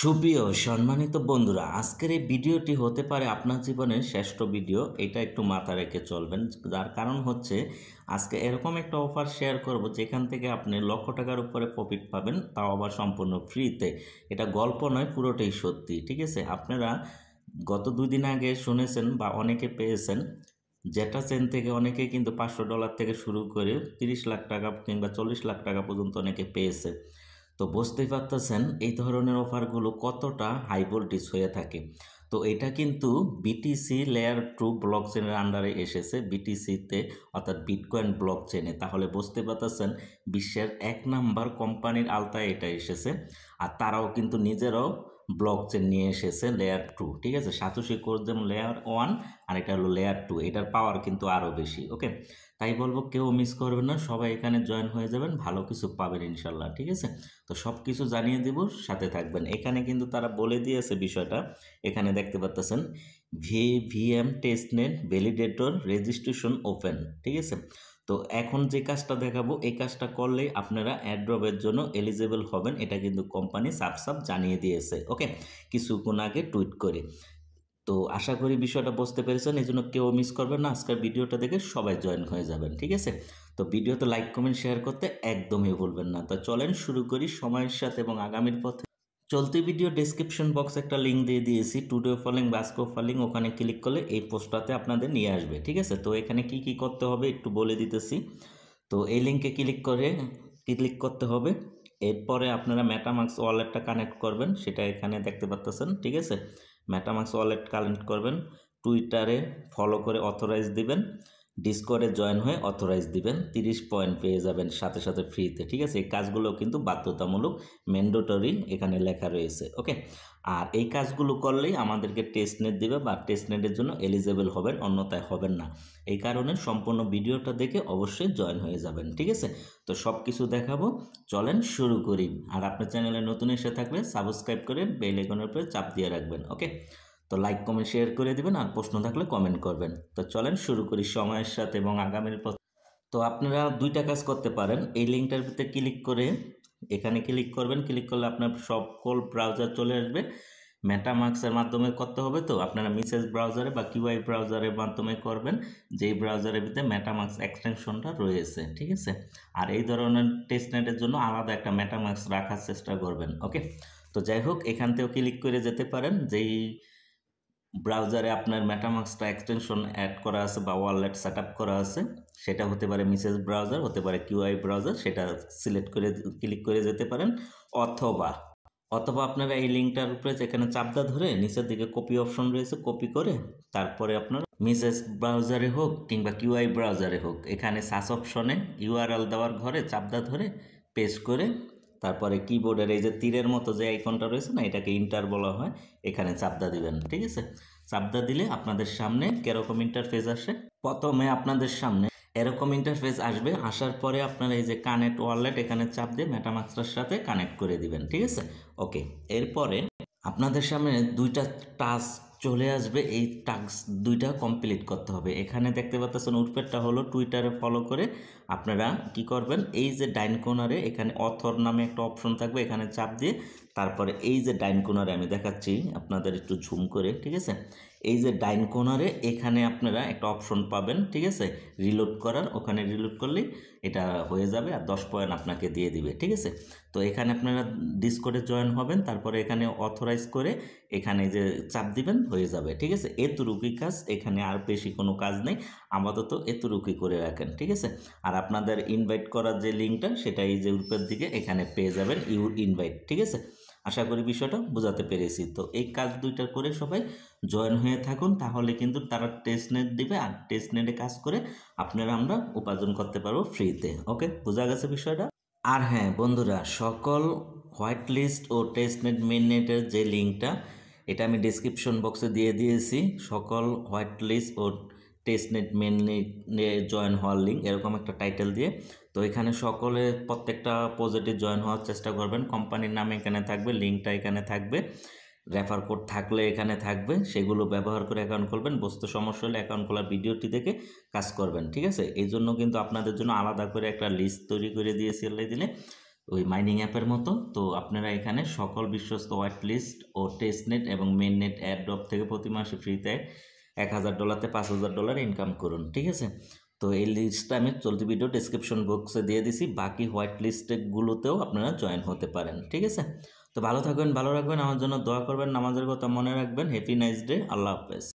সুপ্রিয় সম্মানিত বন্ধুরা আজকের এই ভিডিওটি হতে পারে আপনার জীবনের শ্রেষ্ঠ ভিডিও এটা একটু মাথা রেখে চলবেন যার কারণ হচ্ছে আজকে এরকম একটা অফার শেয়ার করব যেখান থেকে আপনি লক্ষ টাকার উপরে প্রফিট পাবেন তাও আবার সম্পূর্ণ ফ্রিতে এটা গল্প নয় পুরোটাই সত্যি ঠিক আছে আপনারা গত দুদিন আগে শুনেছেন বা অনেকে পেয়েছেন জেটা চেন থেকে অনেকে কিন্তু পাঁচশো ডলার থেকে শুরু করে তিরিশ লাখ টাকা কিংবা চল্লিশ লাখ টাকা পর্যন্ত অনেকে পেয়েছে তো বুঝতেই পারতেছেন এই ধরনের অফারগুলো কতটা হাই ভোল্টেজ হয়ে থাকে তো এটা কিন্তু বিটিসি লেয়ার টু ব্লক চেনের আন্ডারে এসেছে বিটিসিতে অর্থাৎ বিটকয়েন ব্লক চেনে তাহলে বুঝতে পারতেছেন বিশ্বের এক নাম্বার কোম্পানির আলতায় এটা এসেছে আর তারাও কিন্তু নিজেরাও ব্লক চেন নিয়ে এসেছে লেয়ার টু ঠিক আছে সাতোশি কোর্স যেমন লেয়ার ওয়ান আর এটা হলো লেয়ার টু এটার পাওয়ার কিন্তু আরও বেশি ওকে তাই বলবো কেউ মিস করবেন না সবাই এখানে জয়েন হয়ে যাবেন ভালো কিছু পাবেন ইনশাল্লাহ ঠিক আছে তো সব কিছু জানিয়ে দেবো সাথে থাকবেন এখানে কিন্তু তারা বলে দিয়েছে বিষয়টা এখানে দেখতে পাচ্তেছেন V VM testnet validator registration open ঠিক আছে তো এখন যে কাজটা দেখাবো এই কাজটা করলে আপনারা অ্যাড্রবের জন্য এলিজেবল হবেন এটা কিন্তু কোম্পানি সাপসাপ জানিয়ে দিয়েছে ওকে কিছুক্ষণ আগে টুইট করে তো আশা করি বিষয়টা বুঝতে পেরেছেন এই জন্য কেউ মিস করবেন না আজকের ভিডিওটা দেখে সবাই জয়েন হয়ে যাবেন ঠিক আছে তো ভিডিওতে লাইক কমেন্ট শেয়ার করতে একদমই ভুলবেন না তো চলেন শুরু করি সময়ের সাথে এবং আগামীর পথে চলতি ভিডিও ডিসক্রিপশন বক্স একটা লিঙ্ক দিয়ে দিয়েছি টুডে ফলিং বাস্কো ফলিং ওখানে ক্লিক করলে এই পোস্টটাতে আপনাদের নিয়ে আসবে ঠিক আছে তো এখানে কি কি করতে হবে একটু বলে দিতেছি তো এই লিঙ্কে ক্লিক করে ক্লিক করতে হবে এরপরে আপনারা ম্যাটামাক্স ওয়ালেটটা কানেক্ট করবেন সেটা এখানে দেখতে পাচ্তেছেন ঠিক আছে ম্যাটামাক্স ওয়ালেট কানেক্ট করবেন টুইটারে ফলো করে অথরাইজ দিবেন ডিসকর্ডে জয়েন হয়ে অথরাইজ দিবেন তিরিশ পয়েন্ট পেয়ে যাবেন সাথে সাথে ফ্রিতে ঠিক আছে এই কাজগুলো কিন্তু বাধ্যতামূলক ম্যান্ডোটরি এখানে লেখা রয়েছে ওকে আর এই কাজগুলো করলেই আমাদেরকে টেস্ট নেট দেবে বা টেস্ট নেটের জন্য এলিজেবল হবেন অন্যতায় হবেন না এই কারণে সম্পূর্ণ ভিডিওটা দেখে অবশ্যই জয়েন হয়ে যাবেন ঠিক আছে তো সব কিছু দেখাবো চলেন শুরু করি আর আপনার চ্যানেলে নতুন এসে থাকলে সাবস্ক্রাইব করে বেলেকনের উপরে চাপ দিয়ে রাখবেন ওকে তো লাইক কমেন্ট শেয়ার করে দেবেন আর প্রশ্ন থাকলে কমেন্ট করবেন তো চলেন শুরু করি সময়ের সাথে এবং আগামীর তো আপনারা দুইটা কাজ করতে পারেন এই লিঙ্কটার ভিতরে ক্লিক করে এখানে ক্লিক করবেন ক্লিক করলে আপনার সকল ব্রাউজার চলে আসবে মেটামার্কসের মাধ্যমে করতে হবে তো আপনারা মিসেস ব্রাউজারে বা কিউআই ব্রাউজারের মাধ্যমে করবেন যেই ব্রাউজারের ভিতরে মেটামার্কস এক্সটেনশনটা রয়েছে ঠিক আছে আর এই ধরনের টেস্টনেটের জন্য আলাদা একটা মেটামার্কস রাখার চেষ্টা করবেন ওকে তো যাই হোক এখান থেকেও ক্লিক করে যেতে পারেন যেই ব্রাউজারে আপনার ম্যাটামাক্সটা এক্সটেনশন অ্যাড করা আছে বা ওয়ালেট সেট করা আছে সেটা হতে পারে মিসেস ব্রাউজার হতে পারে কিউআই ব্রাউজার সেটা সিলেক্ট করে ক্লিক করে যেতে পারেন অথবা অথবা আপনারা এই লিঙ্কটার উপরে এখানে চাপদা ধরে নিচের দিকে কপি অপশন রয়েছে কপি করে তারপরে আপনারা মিসেস ব্রাউজারে হোক কিংবা কিউআই ব্রাউজারে হোক এখানে সাস অপশনে ইউআরএল দেওয়ার ঘরে চাপদা ধরে পেস্ট করে তারপরে কিবোর্ডের এই যে তীরের মতো যে আইকনটা রয়েছে না এটাকে ইন্টার বলা হয় এখানে চাপদা দিবেন ঠিক আছে চাপদা দিলে আপনাদের সামনে কীরকম ইন্টারফেস আসে প্রথমে আপনাদের সামনে এরকম ইন্টারফেস আসবে আসার পরে আপনারা এই যে কানেক্ট ওয়ালেট এখানে চাপ দিয়ে মেটামাস্টার সাথে কানেক্ট করে দিবেন ঠিক আছে ওকে এরপরে আপনাদের সামনে দুইটা টাস্ক চলে আসবে এই টাস্ক দুইটা কমপ্লিট করতে হবে এখানে দেখতে পাচ্ছেন উঠপেটটা হলো টুইটারে ফলো করে আপনারা কি করবেন এই যে ডাইন কোনারে এখানে অথর নামে একটা অপশন থাকবে এখানে চাপ দিয়ে তারপরে এই যে ডাইন কোনারে আমি দেখাচ্ছি আপনাদের একটু ঝুম করে ঠিক আছে এই যে ডাইন কোনারে এখানে আপনারা একটা অপশন পাবেন ঠিক আছে রিলোড করার ওখানে রিলোড করলে এটা হয়ে যাবে আর দশ পয়েন্ট আপনাকে দিয়ে দিবে ঠিক আছে তো এখানে আপনারা ডিসকোডে জয়েন হবেন তারপরে এখানে অথরাইজ করে এখানে যে চাপ দিবেন হয়ে যাবে ঠিক আছে রুকি কাজ এখানে আর বেশি কোনো কাজ নেই আপাতত রুকি করে রাখেন ঠিক আছে আর আপনাদের ইনভাইট করার যে লিঙ্কটা সেটা এই যে উপরের দিকে এখানে পেয়ে যাবেন ইউ ইনভাইট ঠিক আছে আশা করি বিষয়টা বোঝাতে পেরেছি তো এই কাজ দুইটা করে সবাই জয়েন হয়ে থাকুন তাহলে কিন্তু তারা টেস্ট নেট দিবে আর টেস্ট নেটে কাজ করে আপনারা আমরা উপার্জন করতে পারবো ফ্রিতে ওকে বোঝা গেছে বিষয়টা আর হ্যাঁ বন্ধুরা সকল হোয়াইট লিস্ট ও টেস্ট নেট মেন নেটের যে লিঙ্কটা এটা আমি ডিসক্রিপশন বক্সে দিয়ে দিয়েছি সকল হোয়াইট লিস্ট ও টেস্টনেট মেননেট জয়েন হওয়ার লিঙ্ক এরকম একটা টাইটেল দিয়ে তো এখানে সকলে প্রত্যেকটা পজিটিভ জয়েন হওয়ার চেষ্টা করবেন কোম্পানির নাম এখানে থাকবে লিঙ্কটা এখানে থাকবে রেফার কোড থাকলে এখানে থাকবে সেগুলো ব্যবহার করে অ্যাকাউন্ট খুলবেন বস্তু সমস্যা হলে অ্যাকাউন্ট খোলার ভিডিওটি দেখে কাজ করবেন ঠিক আছে এই জন্য কিন্তু আপনাদের জন্য আলাদা করে একটা লিস্ট তৈরি করে দিয়ে সেলে দিলে ওই মাইনিং অ্যাপের মতো তো আপনারা এখানে সকল বিশ্বস্ত ওয়াইট লিস্ট ও টেস্টনেট এবং মেন নেট অ্যাড্রপ থেকে প্রতি মাসে ফ্রিতে এক হাজার ডলারতে পাঁচ হাজার ডলার ইনকাম করুন ঠিক আছে তো এই লিস্টটা আমি চলতি ভিডিও ডিসক্রিপশন বক্সে দিয়ে দিছি বাকি হোয়াইট লিস্টগুলোতেও আপনারা জয়েন হতে পারেন ঠিক আছে তো ভালো থাকবেন ভালো রাখবেন আমার জন্য দোয়া করবেন নামাজের কথা মনে রাখবেন হ্যাপি নাইস ডে আল্লাহ হাফেজ